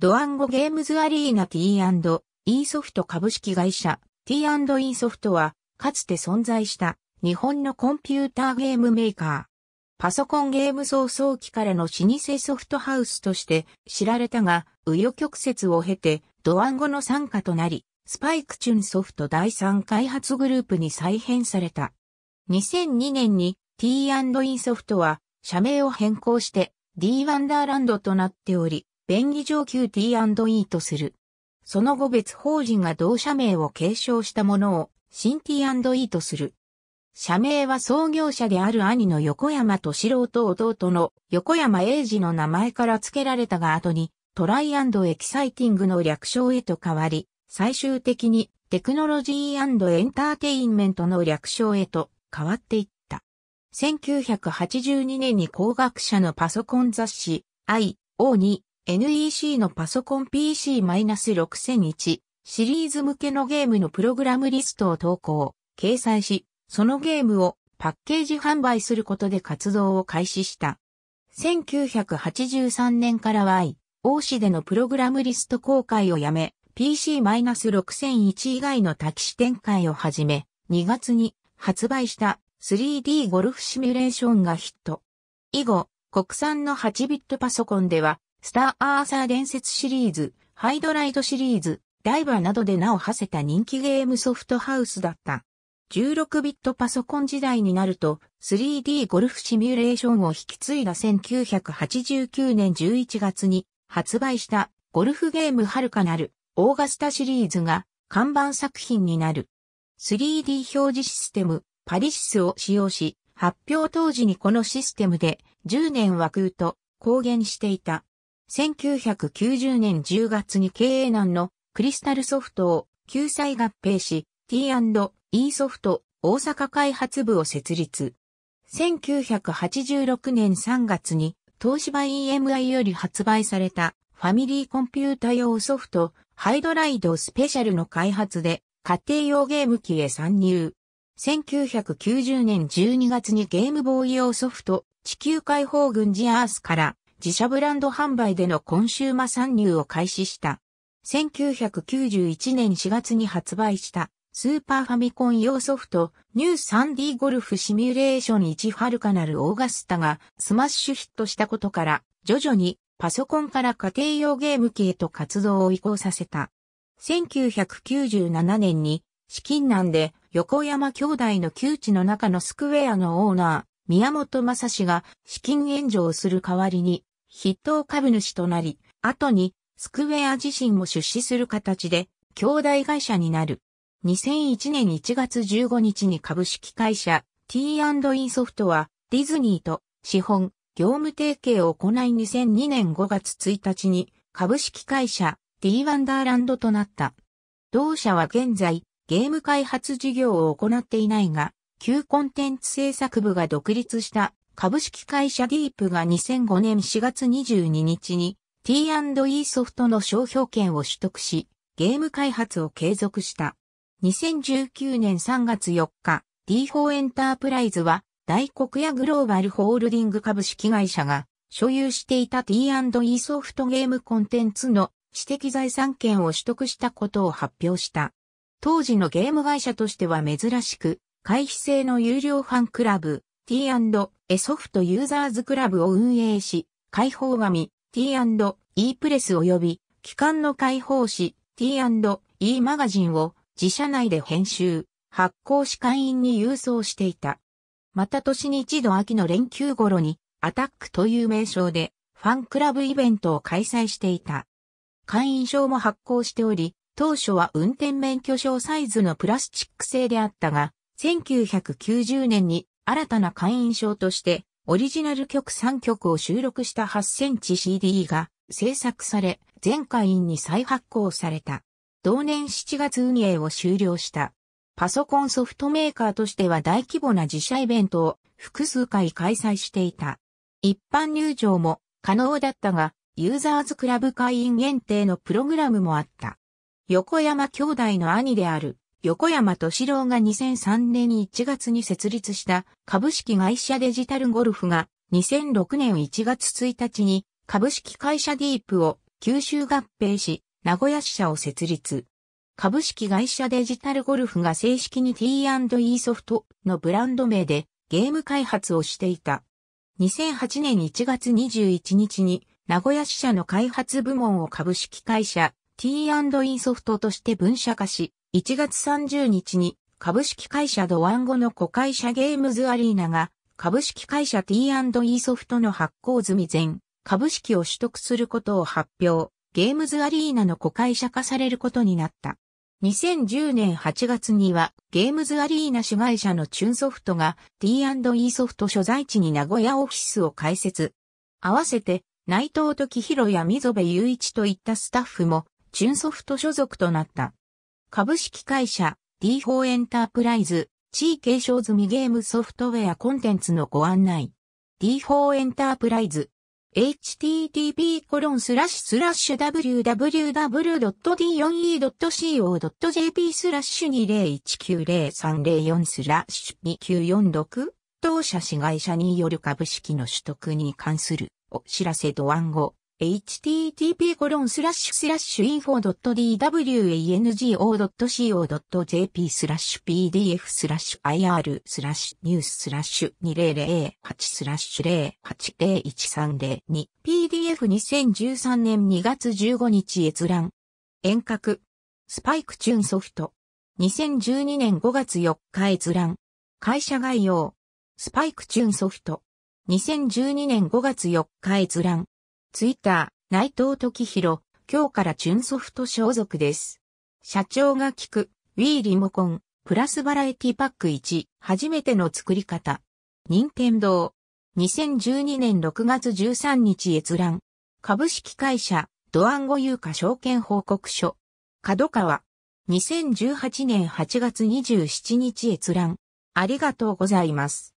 ドアンゴゲームズアリーナ T&E ソフト株式会社 T&E ソフトは、かつて存在した日本のコンピューターゲームメーカー。パソコンゲーム創々期からの老舗ソフトハウスとして知られたが、紆余曲折を経て、ドアンゴの参加となり、スパイクチュンソフト第3開発グループに再編された。2002年に T&E ソフトは社名を変更して D ワンダーランドとなっており、便宜上級 T&E とする。その後別法人が同社名を継承したものを新 T&E とする。社名は創業者である兄の横山敏郎と弟の横山英二の名前から付けられたが後にトライエキサイティングの略称へと変わり、最終的にテクノロジーエンターテインメントの略称へと変わっていった。1982年に工学者のパソコン雑誌 IO に NEC のパソコン PC-6001 シリーズ向けのゲームのプログラムリストを投稿、掲載し、そのゲームをパッケージ販売することで活動を開始した。1983年からは I、o 市でのプログラムリスト公開をやめ、PC-6001 以外の多機種展開を始め、2月に発売した 3D ゴルフシミュレーションがヒット。以後、国産の8ビットパソコンではスター・アーサー伝説シリーズ、ハイドライトシリーズ、ダイバーなどで名を馳せた人気ゲームソフトハウスだった。16ビットパソコン時代になると 3D ゴルフシミュレーションを引き継いだ1989年11月に発売したゴルフゲーム遥かなるオーガスタシリーズが看板作品になる。3D 表示システムパリシスを使用し発表当時にこのシステムで10年枠と公言していた。1990年10月に経営難のクリスタルソフトを救済合併し T&E ソフト大阪開発部を設立。1986年3月に東芝 EMI より発売されたファミリーコンピュータ用ソフトハイドライドスペシャルの開発で家庭用ゲーム機へ参入。1990年12月にゲームボーイ用ソフト地球解放軍ジアースから自社ブランド販売でのコンシューマ参入を開始した。1991年4月に発売したスーパーファミコン用ソフトニューサンディゴルフシミュレーション1はルかなるオーガスタがスマッシュヒットしたことから徐々にパソコンから家庭用ゲーム機へと活動を移行させた。1997年に資金難で横山兄弟の窮地の中のスクウェアのオーナー宮本正氏が資金援助をする代わりに筆頭株主となり、後にスクウェア自身も出資する形で兄弟会社になる。2001年1月15日に株式会社 T&E ソフトはディズニーと資本、業務提携を行い2002年5月1日に株式会社 D ワンダーランドとなった。同社は現在ゲーム開発事業を行っていないが、旧コンテンツ制作部が独立した株式会社ディープが2005年4月22日に T&E ソフトの商標権を取得し、ゲーム開発を継続した。2019年3月4日、D4 エンタープライズは、大黒屋グローバルホールディング株式会社が、所有していた T&E ソフトゲームコンテンツの知的財産権を取得したことを発表した。当時のゲーム会社としては珍しく、回避制の有料ファンクラブ、T&E ソフトユーザーズクラブを運営し、開放紙 T&E プレス及び、機関の開放誌 T&E マガジンを自社内で編集、発行し会員に郵送していた。また年に一度秋の連休頃に、アタックという名称で、ファンクラブイベントを開催していた。会員証も発行しており、当初は運転免許証サイズのプラスチック製であったが、1990年に新たな会員証として、オリジナル曲3曲を収録した8センチ CD が制作され、全会員に再発行された。同年7月運営を終了した。パソコンソフトメーカーとしては大規模な自社イベントを複数回開催していた。一般入場も可能だったが、ユーザーズクラブ会員限定のプログラムもあった。横山兄弟の兄である横山敏郎が2003年1月に設立した株式会社デジタルゴルフが2006年1月1日に株式会社ディープを吸収合併し、名古屋支社を設立。株式会社デジタルゴルフが正式に T&E ソフトのブランド名でゲーム開発をしていた。2008年1月21日に名古屋支社の開発部門を株式会社 T&E ソフトとして分社化し、1月30日に株式会社ドワンゴの子会社ゲームズアリーナが株式会社 T&E ソフトの発行済み前株式を取得することを発表、ゲームズアリーナの子会社化されることになった。2010年8月にはゲームズアリーナ主会社のチュンソフトが T&E ソフト所在地に名古屋オフィスを開設。合わせて内藤時弘や溝部雄一といったスタッフもチュンソフト所属となった。株式会社 D4 エンタープライズ、地位継承済みゲームソフトウェアコンテンツのご案内。D4 エンタープライズ。http://www.d4e.co.jp スラッシュ20190304スラッシュ2946当社市会社による株式の取得に関するお知らせ度案ン http://info.dwango.co.jp スラッシュ pdf スラッシュ ir スラッシュニューススラッシュ2008スラッシュ080130 2 pdf2013 年2月15日閲覧遠隔スパイクチューンソフト2012年5月4日閲覧会社概要スパイクチューンソフト2012年5月4日閲覧ツイッター、内藤時弘、今日からチュンソフト所属です。社長が聞く、ウィーリモコン、プラスバラエティパック1、初めての作り方。任天堂。2012年6月13日閲覧。株式会社、ドアンゴ有価証券報告書。角川。2018年8月27日閲覧。ありがとうございます。